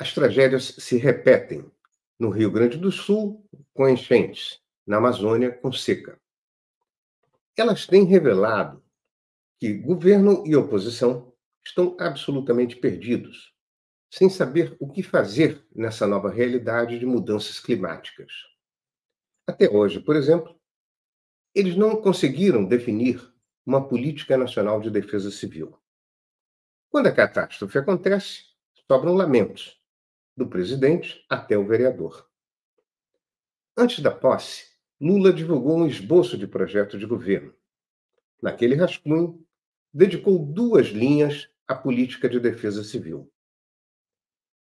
As tragédias se repetem no Rio Grande do Sul, com enchentes, na Amazônia, com seca. Elas têm revelado que governo e oposição estão absolutamente perdidos, sem saber o que fazer nessa nova realidade de mudanças climáticas. Até hoje, por exemplo, eles não conseguiram definir uma política nacional de defesa civil. Quando a catástrofe acontece, sobram lamentos, do presidente até o vereador. Antes da posse, Lula divulgou um esboço de projeto de governo. Naquele rascunho, dedicou duas linhas à política de defesa civil.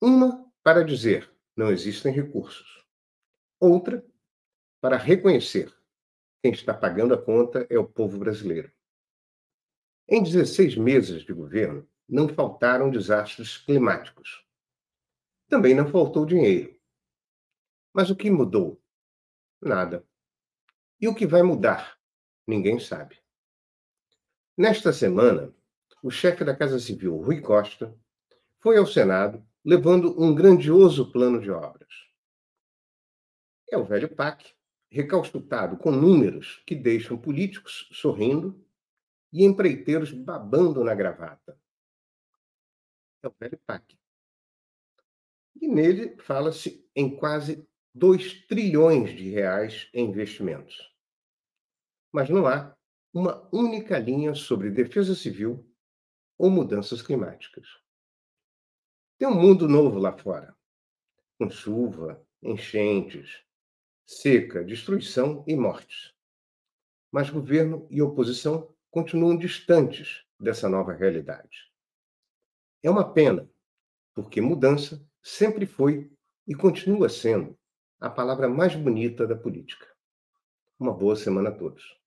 Uma para dizer não existem recursos. Outra para reconhecer quem está pagando a conta é o povo brasileiro. Em 16 meses de governo, não faltaram desastres climáticos. Também não faltou dinheiro. Mas o que mudou? Nada. E o que vai mudar? Ninguém sabe. Nesta semana, o chefe da Casa Civil, Rui Costa, foi ao Senado levando um grandioso plano de obras. É o velho PAC, recalcitrado com números que deixam políticos sorrindo e empreiteiros babando na gravata. É o velho PAC. E nele fala-se em quase 2 trilhões de reais em investimentos. Mas não há uma única linha sobre defesa civil ou mudanças climáticas. Tem um mundo novo lá fora, com chuva, enchentes, seca, destruição e mortes. Mas governo e oposição continuam distantes dessa nova realidade. É uma pena, porque mudança sempre foi e continua sendo a palavra mais bonita da política. Uma boa semana a todos.